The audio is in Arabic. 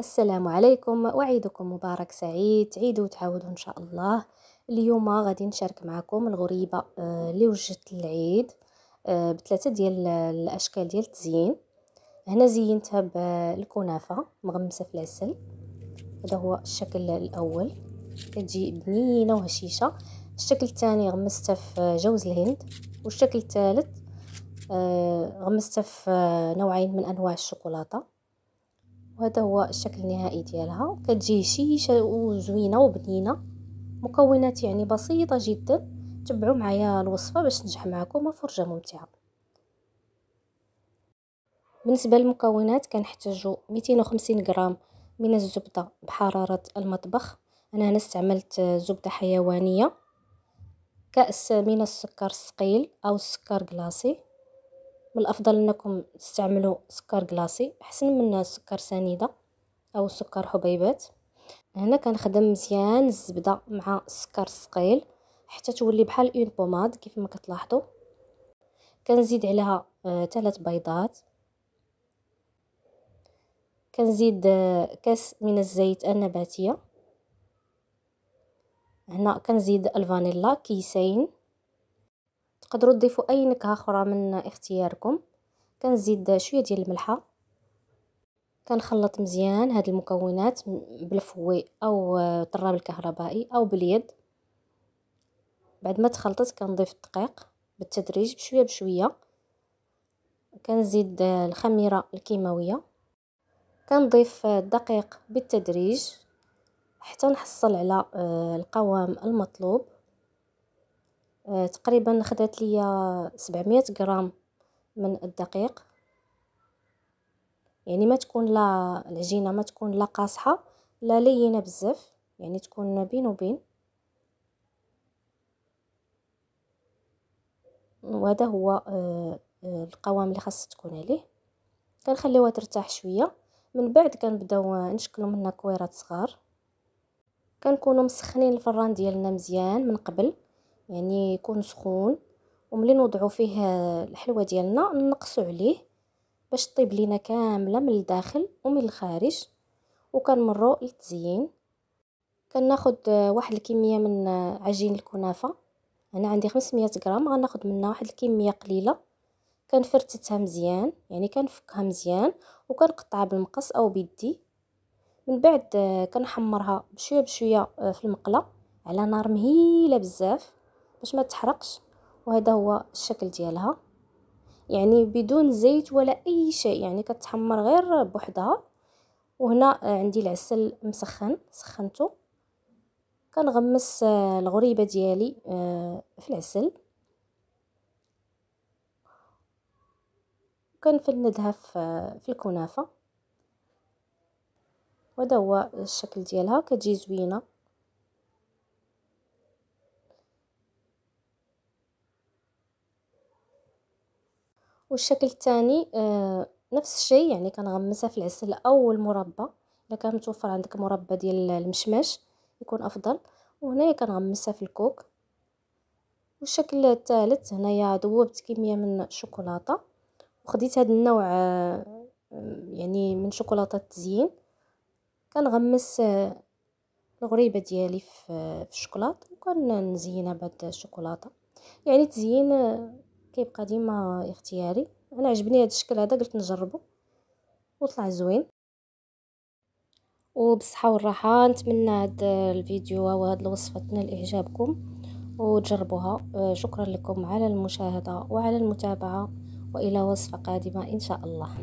السلام عليكم وعيدكم مبارك سعيد عيدوا وتعاودوا ان شاء الله اليوم غادي نشارك معكم الغريبه آه، اللي وجدت العيد آه، بثلاثه ديال الاشكال ديال التزيين هنا زينتها بالكنافه مغمسه في العسل هذا هو الشكل الاول كتجي بنينه وهشيشه الشكل الثاني غمستها في جوز الهند والشكل الثالث آه، غمستها في نوعين من انواع الشوكولاته وهذا هو الشكل النهائي ديالها كتجي هشيشه وزوينه وبنينه مكونات يعني بسيطه جدا تبعوا معايا الوصفه باش تنجح معكم فرجه ممتعه بالنسبه للمكونات كنحتاجو 250 غرام من الزبده بحراره المطبخ انا هنا استعملت زبده حيوانيه كاس من السكر الثقيل او السكر كلاصي من الافضل انكم تستعملوا سكر كلاصي احسن من السكر سنيده او سكر حبيبات هنا كنخدم مزيان الزبده مع السكر الثقيل حتى تولي بحال اون بوماد كيف ما كتلاحظوا كنزيد عليها آه، ثلاث بيضات كنزيد آه، كاس من الزيت النباتيه هنا كنزيد الفانيلا كيسين تقدروا تضيفوا اي نكهه اخرى من اختياركم كنزيد شويه ديال الملحه كنخلط مزيان هاد المكونات بالفوي او الطراب الكهربائي او باليد بعد ما تخلطت كنضيف الدقيق بالتدريج بشويه بشويه كنزيد الخميره الكيماويه كنضيف الدقيق بالتدريج حتى نحصل على آه، القوام المطلوب آه، تقريبا خدات ليا 700 غرام من الدقيق يعني ما تكون لا العجينه ما تكون لا قاصحه لا لينه بزاف يعني تكون بين وبين وهذا هو آه، القوام اللي خاص تكون عليه كنخليوها ترتاح شويه من بعد كنبداو نشكلو منها كويرات صغار كنكونوا مسخنين الفران ديالنا مزيان من قبل يعني يكون سخون وملي نوضعو فيه الحلوى ديالنا نقصو عليه باش طيب لينا كامله من الداخل ومن الخارج وكنمرو للتزيين كناخد واحد الكميه من عجين الكنافه انا عندي 500 غرام غناخد منها واحد الكميه قليله كنفرتتها مزيان يعني كنفكها مزيان وكنقطعها بالمقص او بيدي من بعد كنحمرها بشويه بشويه في المقله على نار مهيله بزاف باش ما تحرقش وهذا هو الشكل ديالها يعني بدون زيت ولا اي شيء يعني كتحمر غير بوحدها وهنا عندي العسل مسخن سخنته كنغمس آه، الغريبه ديالي آه، في العسل كنفندها آه، في الكنافه وهذا هو الشكل ديالها كتجي زوينه والشكل الثاني آه، نفس الشيء يعني كنغمسها في العسل او المربى الا كان متوفر عندك مربى ديال المشماش يكون افضل وهنايا كنغمسها في الكوك والشكل الثالث هنايا ذوبت كميه من الشوكولاته وخديت هذا النوع آه، يعني من شوكولاته التزيين كنغمس آه، الغريبه ديالي في الشوكولاط وكنزينها بهاد الشوكولاته يعني تزيين كيبقى ديما اختياري انا عجبني هذا الشكل هذا قلت نجربه وطلع زوين وبالصحه والراحه نتمنى هذا الفيديو وهذه الوصفه تنال اعجابكم وتجربوها آه، شكرا لكم على المشاهده وعلى المتابعه والى وصفه قادمه ان شاء الله